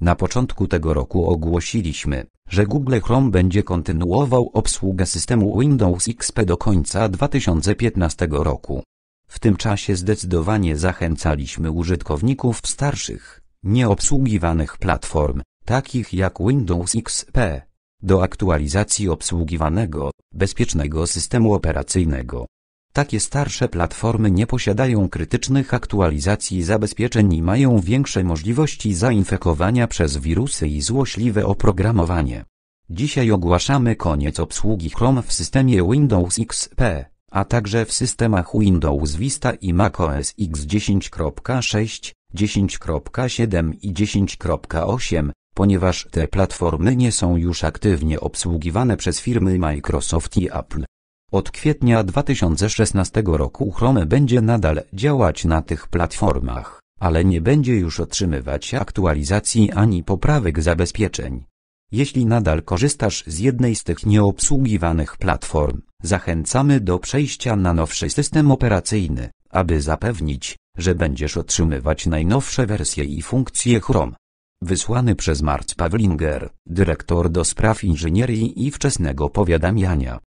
Na początku tego roku ogłosiliśmy, że Google Chrome będzie kontynuował obsługę systemu Windows XP do końca 2015 roku. W tym czasie zdecydowanie zachęcaliśmy użytkowników starszych, nieobsługiwanych platform, takich jak Windows XP, do aktualizacji obsługiwanego, bezpiecznego systemu operacyjnego. Takie starsze platformy nie posiadają krytycznych aktualizacji zabezpieczeń i mają większe możliwości zainfekowania przez wirusy i złośliwe oprogramowanie. Dzisiaj ogłaszamy koniec obsługi Chrome w systemie Windows XP, a także w systemach Windows Vista i macOS X 10.6, 10.7 i 10.8, ponieważ te platformy nie są już aktywnie obsługiwane przez firmy Microsoft i Apple. Od kwietnia 2016 roku Chrome będzie nadal działać na tych platformach, ale nie będzie już otrzymywać aktualizacji ani poprawek zabezpieczeń. Jeśli nadal korzystasz z jednej z tych nieobsługiwanych platform, zachęcamy do przejścia na nowszy system operacyjny, aby zapewnić, że będziesz otrzymywać najnowsze wersje i funkcje Chrome. Wysłany przez Marc Pawlinger, dyrektor do spraw inżynierii i wczesnego powiadamiania.